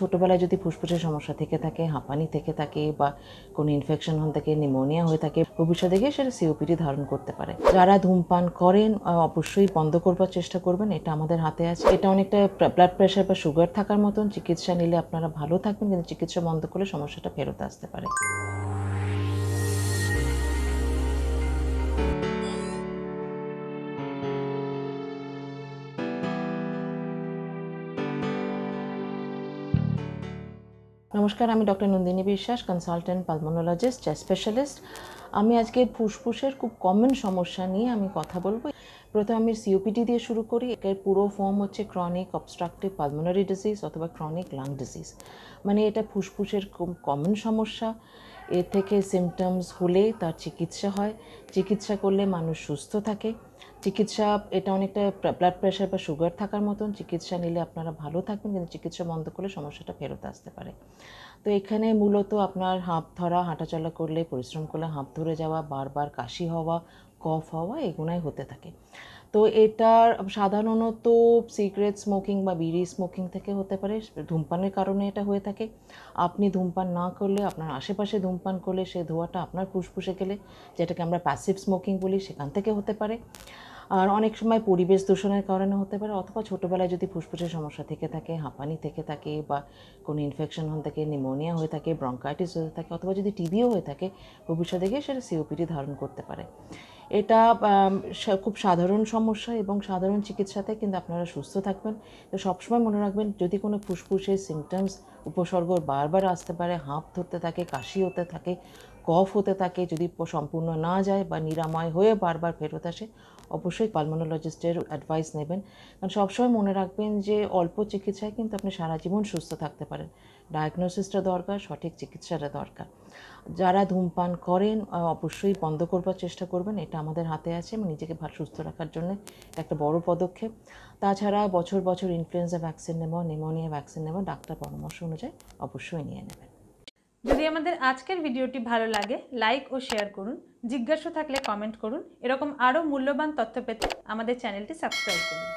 ছোটোবেলায় যদি ফুসফুসের সমস্যা থেকে থাকে হাঁপানি থেকে থাকে বা কোনো ইনফেকশন হন থাকে নিমোনিয়া হয়ে থাকে ভবিষ্যতে গিয়ে সেটা সিওপিডি ধারণ করতে পারে যারা ধূমপান করেন অবশ্যই বন্ধ করবার চেষ্টা করবেন এটা আমাদের হাতে আছে এটা অনেকটা ব্লাড প্রেশার বা সুগার থাকার মতন চিকিৎসা নিলে আপনারা ভালো থাকবেন কিন্তু চিকিৎসা বন্ধ করলে সমস্যাটা ফেরত আসতে পারে নমস্কার আমি ডক্টর নন্দিনী বিশ্বাস কনসালটেন্ট পালমোনোলজিস্ট স্পেশালিস্ট আমি আজকে ফুসফুসের খুব কমন সমস্যা নিয়ে আমি কথা বলবো প্রথমে আমি সিওপিডি দিয়ে শুরু করি এর পুরো ফর্ম হচ্ছে ক্রনিক অবস্ট্রাকটিভ পালমোনারি ডিজিজ অথবা ক্রনিক লাং ডিজিজ মানে এটা ফুসফুসের খুব কমন সমস্যা এর থেকে সিমটমস হলে তার চিকিৎসা হয় চিকিৎসা করলে মানুষ সুস্থ থাকে চিকিৎসা এটা অনেকটা ব্লাড প্রেশার বা সুগার থাকার মতন চিকিৎসা নিলে আপনারা ভালো থাকবেন কিন্তু চিকিৎসা বন্ধ করলে সমস্যাটা ফেরত আসতে পারে তো এখানে মূলত আপনার হাঁপ ধরা হাঁটাচলা করলে পরিশ্রম করলে হাঁপ ধরে যাওয়া বারবার কাশি হওয়া কফ হওয়া এগুনাই হতে থাকে তো এটার সাধারণত সিগারেট স্মোকিং বা বিড়ি স্মোকিং থেকে হতে পারে ধূমপানের কারণে এটা হয়ে থাকে আপনি ধূমপান না করলে আপনার আশেপাশে ধূমপান করলে সে ধোঁয়াটা আপনার ফুসফুসে গেলে যেটাকে আমরা প্যাসিভ স্মোকিং বলি সেখান থেকে হতে পারে আর অনেক সময় পরিবেশ দূষণের কারণে হতে পারে অথবা ছোটোবেলায় যদি ফুসফুসের সমস্যা থেকে থাকে হাঁপানি থেকে থাকে বা কোনো ইনফেকশন হয়ে থাকে নিমোনিয়া হয়ে থাকে ব্রঙ্কাইটিস হয়ে থাকে অথবা যদি টিবিও হয়ে থাকে ভবিষ্যতে গিয়ে সেটা সিওপিডি ধারণ করতে পারে এটা খুব সাধারণ সমস্যা এবং সাধারণ চিকিৎসাতে কিন্তু আপনারা সুস্থ থাকবেন তো সবসময় মনে রাখবেন যদি কোনো ফুসফুসের সিমটমস উপসর্গ বারবার আসতে পারে হাঁপ ধরতে থাকে কাশি হতে থাকে কফ হতে থাকে যদি সম্পূর্ণ না যায় বা নিরাময় হয়ে বারবার ফেরত আসে অবশ্যই পালমোনোলজিস্টের অ্যাডভাইস নেবেন কারণ সবসময় মনে রাখবেন যে অল্প চিকিৎসায় কিন্তু আপনি সারা জীবন সুস্থ থাকতে পারেন ডায়াগনোসিসটা দরকার সঠিক চিকিৎসাটা দরকার যারা ধূমপান করেন অবশ্যই বন্ধ করবার চেষ্টা করবেন এটা আমাদের হাতে আছে এবং নিজেকে সুস্থ রাখার জন্য একটা বড় পদক্ষেপ তাছাড়া বছর বছর ইনফ্লুয়েঞ্জা ভ্যাকসিন নেব নিমোনিয়া ভ্যাকসিন নেবো ডাক্তার পরামর্শ অনুযায়ী অবশ্যই নিয়ে নেবেন যদি আমাদের আজকের ভিডিওটি ভালো লাগে লাইক ও শেয়ার করুন জিজ্ঞাসা থাকলে কমেন্ট করুন এরকম আরও মূল্যবান তথ্য পেতে আমাদের চ্যানেলটি সাবস্ক্রাইব করুন